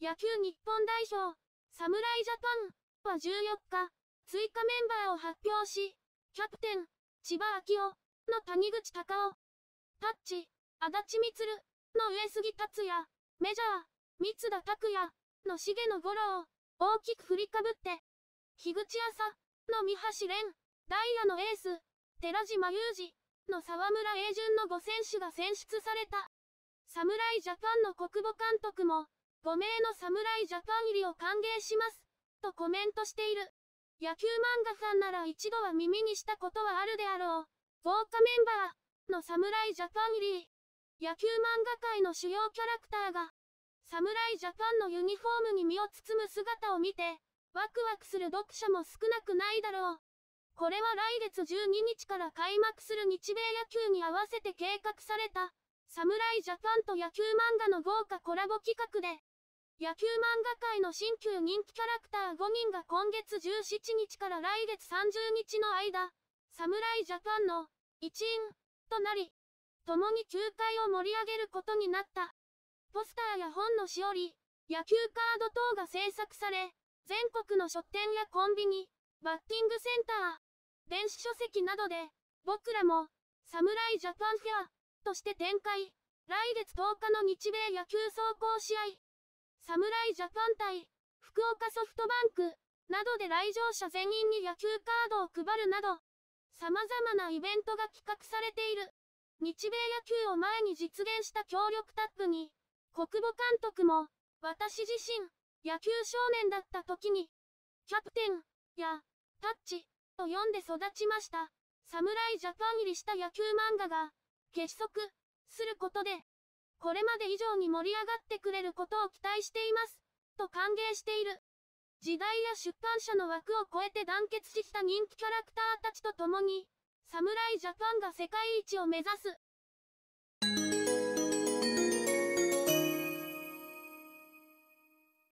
野球日本代表、侍ジャパンは14日、追加メンバーを発表し、キャプテン、千葉明夫の谷口隆夫、タッチ、足立光の上杉達也、メジャー、三田拓也の重野五郎を大きく振りかぶって、樋口朝の三橋蓮、ダイヤのエース、寺島裕二の沢村栄順の5選手が選出された。侍ジャパンの国母監督も、5名の侍ジャパン入りを歓迎します、とコメントしている。野球漫画ファンなら一度は耳にしたことはあるであろう。豪華メンバーの侍ジャパン入り。野球漫画界の主要キャラクターが、侍ジャパンのユニフォームに身を包む姿を見て、ワクワクする読者も少なくないだろう。これは来月12日から開幕する日米野球に合わせて計画された、侍ジャパンと野球漫画の豪華コラボ企画で、野球漫画界の新旧人気キャラクター5人が今月17日から来月30日の間、侍ジャパンの一員となり、共に球界を盛り上げることになった。ポスターや本のしおり、野球カード等が制作され、全国の書店やコンビニ、バッティングセンター、電子書籍などで、僕らも、侍ジャパンフェア、として展開。来月10日の日米野球壮行試合。侍ジャパン対、福岡ソフトバンク、などで来場者全員に野球カードを配るなど、様々なイベントが企画されている。日米野球を前に実現した協力タッグに、国母監督も、私自身、野球少年だった時に、キャプテン、や、タッチ、と呼んで育ちました。侍ジャパン入りした野球漫画が、結束、することで、これまで以上に盛り上がってくれることを期待しています、と歓迎している。時代や出版社の枠を超えて団結した人気キャラクターたちと共に、侍ジャパンが世界一を目指す。